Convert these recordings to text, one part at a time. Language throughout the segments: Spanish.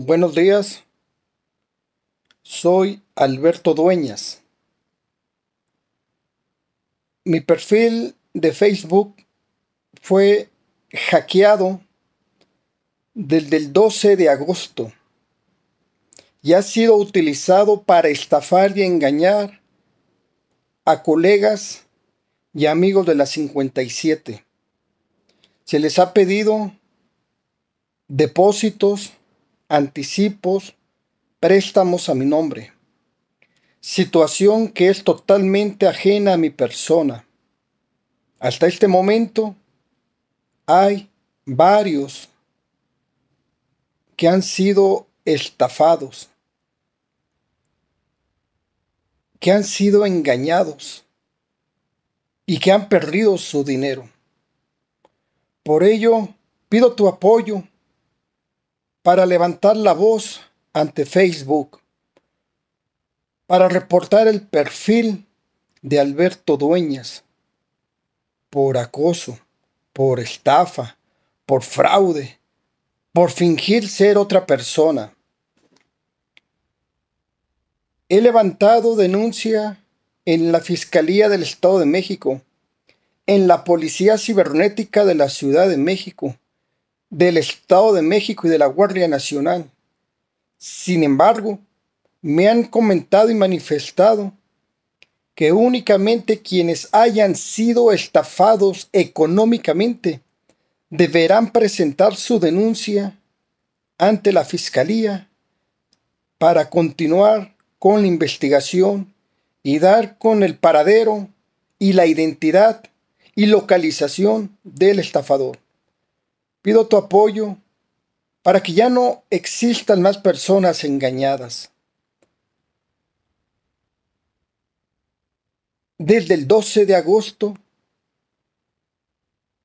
Buenos días, soy Alberto Dueñas. Mi perfil de Facebook fue hackeado desde el 12 de agosto y ha sido utilizado para estafar y engañar a colegas y amigos de la 57. Se les ha pedido depósitos anticipos, préstamos a mi nombre. Situación que es totalmente ajena a mi persona. Hasta este momento hay varios que han sido estafados, que han sido engañados y que han perdido su dinero. Por ello, pido tu apoyo para levantar la voz ante Facebook, para reportar el perfil de Alberto Dueñas por acoso, por estafa, por fraude, por fingir ser otra persona. He levantado denuncia en la Fiscalía del Estado de México, en la Policía Cibernética de la Ciudad de México, del Estado de México y de la Guardia Nacional. Sin embargo, me han comentado y manifestado que únicamente quienes hayan sido estafados económicamente deberán presentar su denuncia ante la Fiscalía para continuar con la investigación y dar con el paradero y la identidad y localización del estafador. Pido tu apoyo para que ya no existan más personas engañadas. Desde el 12 de agosto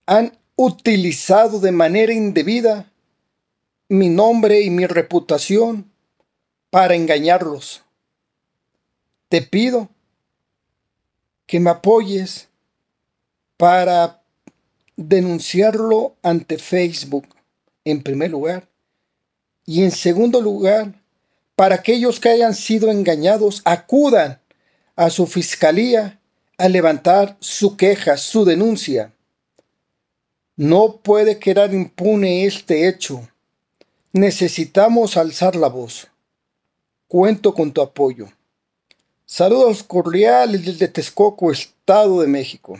han utilizado de manera indebida mi nombre y mi reputación para engañarlos. Te pido que me apoyes para denunciarlo ante Facebook, en primer lugar. Y en segundo lugar, para aquellos que hayan sido engañados, acudan a su fiscalía a levantar su queja, su denuncia. No puede quedar impune este hecho. Necesitamos alzar la voz. Cuento con tu apoyo. Saludos cordiales desde Texcoco, Estado de México.